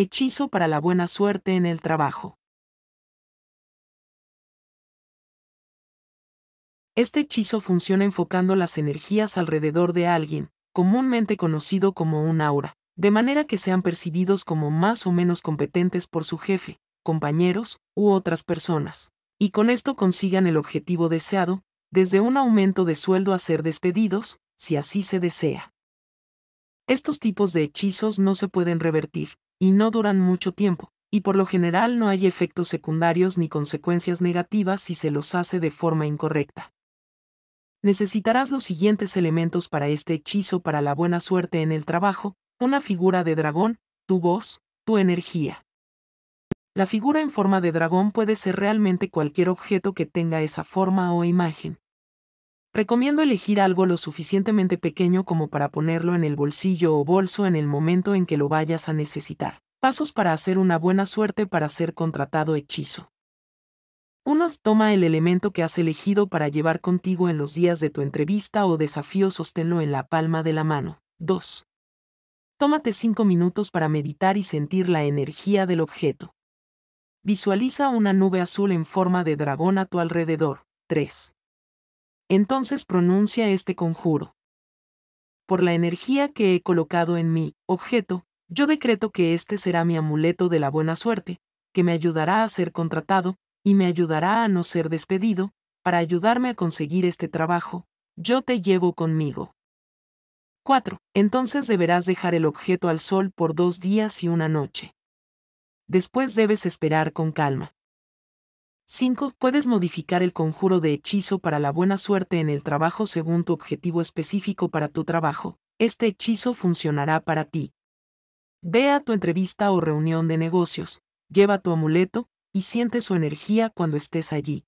Hechizo para la buena suerte en el trabajo. Este hechizo funciona enfocando las energías alrededor de alguien, comúnmente conocido como un aura, de manera que sean percibidos como más o menos competentes por su jefe, compañeros u otras personas, y con esto consigan el objetivo deseado, desde un aumento de sueldo a ser despedidos, si así se desea. Estos tipos de hechizos no se pueden revertir, y no duran mucho tiempo, y por lo general no hay efectos secundarios ni consecuencias negativas si se los hace de forma incorrecta. Necesitarás los siguientes elementos para este hechizo para la buena suerte en el trabajo, una figura de dragón, tu voz, tu energía. La figura en forma de dragón puede ser realmente cualquier objeto que tenga esa forma o imagen, Recomiendo elegir algo lo suficientemente pequeño como para ponerlo en el bolsillo o bolso en el momento en que lo vayas a necesitar. Pasos para hacer una buena suerte para ser contratado hechizo. 1. Toma el elemento que has elegido para llevar contigo en los días de tu entrevista o desafío, sosténlo en la palma de la mano. 2. Tómate 5 minutos para meditar y sentir la energía del objeto. Visualiza una nube azul en forma de dragón a tu alrededor. 3. Entonces pronuncia este conjuro. Por la energía que he colocado en mi objeto, yo decreto que este será mi amuleto de la buena suerte, que me ayudará a ser contratado, y me ayudará a no ser despedido, para ayudarme a conseguir este trabajo, yo te llevo conmigo. 4. Entonces deberás dejar el objeto al sol por dos días y una noche. Después debes esperar con calma. 5. Puedes modificar el conjuro de hechizo para la buena suerte en el trabajo según tu objetivo específico para tu trabajo. Este hechizo funcionará para ti. Ve a tu entrevista o reunión de negocios, lleva tu amuleto, y siente su energía cuando estés allí.